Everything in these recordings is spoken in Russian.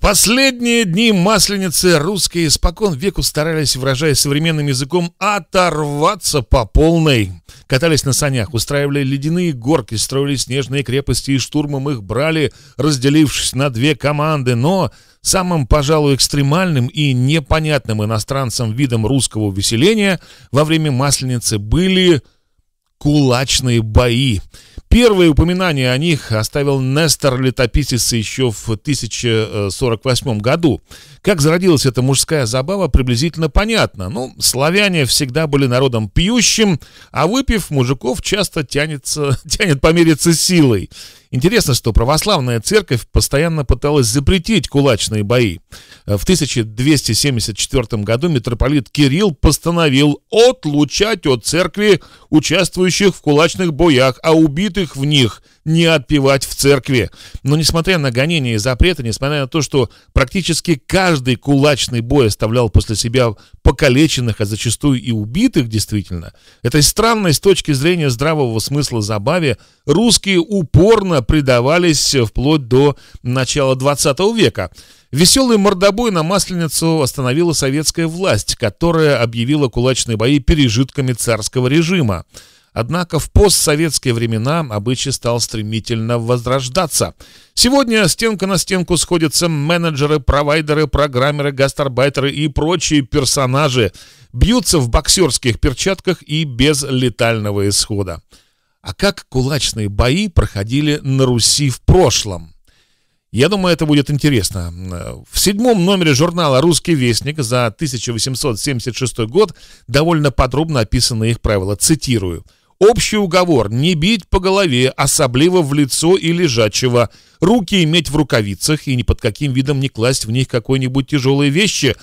последние дни Масленицы русские испокон веку старались, выражая современным языком, оторваться по полной. Катались на санях, устраивали ледяные горки, строили снежные крепости и штурмом их брали, разделившись на две команды. Но самым, пожалуй, экстремальным и непонятным иностранцам видом русского увеселения во время Масленицы были кулачные бои – Первые упоминания о них оставил Нестор Летописец еще в 1048 году. Как зародилась эта мужская забава, приблизительно понятно. Ну, славяне всегда были народом пьющим, а выпив, мужиков часто тянется, тянет помериться силой. Интересно, что православная церковь постоянно пыталась запретить кулачные бои. Э, в 1274 году митрополит Кирилл постановил отлучать от церкви участвующих в кулачных боях, а убитых в них не отпевать в церкви. Но несмотря на гонения и запреты, несмотря на то, что практически каждый кулачный бой оставлял после себя покалеченных, а зачастую и убитых действительно, этой странной с точки зрения здравого смысла забаве русские упорно предавались вплоть до начала 20 века. Веселый мордобой на Масленицу остановила советская власть, которая объявила кулачные бои пережитками царского режима. Однако в постсоветские времена обычай стал стремительно возрождаться. Сегодня стенка на стенку сходятся менеджеры, провайдеры, программеры, гастарбайтеры и прочие персонажи. Бьются в боксерских перчатках и без летального исхода а как кулачные бои проходили на Руси в прошлом. Я думаю, это будет интересно. В седьмом номере журнала «Русский вестник» за 1876 год довольно подробно описаны их правила. Цитирую. «Общий уговор – не бить по голове, особливо в лицо и лежачего, руки иметь в рукавицах и ни под каким видом не класть в них какой-нибудь тяжелые вещи,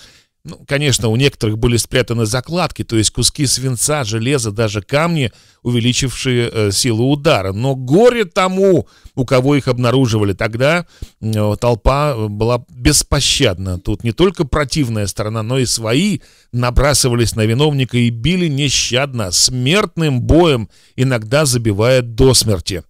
ну, конечно, у некоторых были спрятаны закладки, то есть куски свинца, железа, даже камни, увеличившие э, силу удара. Но горе тому, у кого их обнаруживали. Тогда э, толпа э, была беспощадна. Тут не только противная сторона, но и свои набрасывались на виновника и били нещадно, смертным боем, иногда забивая до смерти.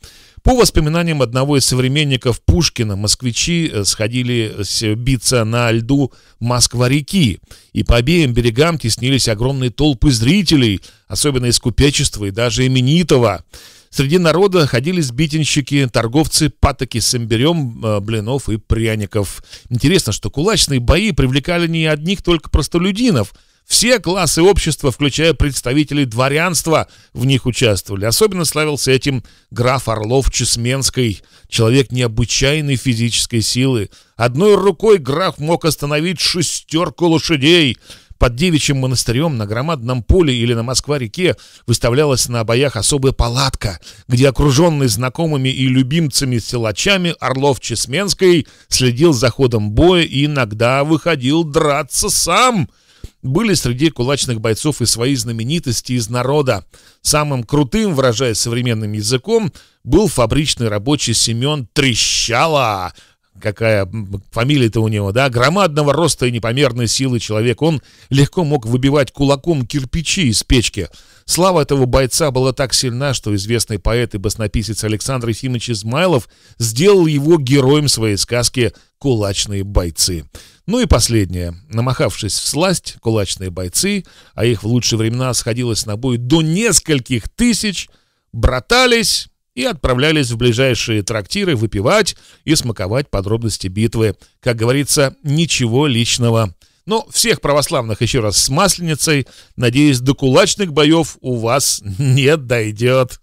По воспоминаниям одного из современников Пушкина, москвичи э, сходили биться на льду Москва-реки, и по обеим берегам теснились огромные толпы зрителей, особенно из купечества и даже именитого. Среди народа ходили сбитенщики, торговцы, патоки с имбирем, э, блинов и пряников. Интересно, что кулачные бои привлекали не одних только простолюдинов – все классы общества, включая представителей дворянства, в них участвовали. Особенно славился этим граф Орлов Чесменской, человек необычайной физической силы. Одной рукой граф мог остановить шестерку лошадей. Под девичьим монастырем на громадном поле или на Москва-реке выставлялась на боях особая палатка, где окруженный знакомыми и любимцами силачами Орлов Чесменской следил за ходом боя и иногда выходил драться сам — были среди кулачных бойцов и свои знаменитости из народа. Самым крутым, выражаясь современным языком, был фабричный рабочий Семен Трещала, какая фамилия-то у него, да, громадного роста и непомерной силы человек. Он легко мог выбивать кулаком кирпичи из печки. Слава этого бойца была так сильна, что известный поэт и баснописец Александр Ефимович Измайлов сделал его героем своей сказки «Кулачные бойцы». Ну и последнее. Намахавшись в сласть, кулачные бойцы, а их в лучшие времена сходилось на бой до нескольких тысяч, братались и отправлялись в ближайшие трактиры выпивать и смаковать подробности битвы. Как говорится, ничего личного. Но всех православных еще раз с масленицей. Надеюсь, до кулачных боев у вас не дойдет.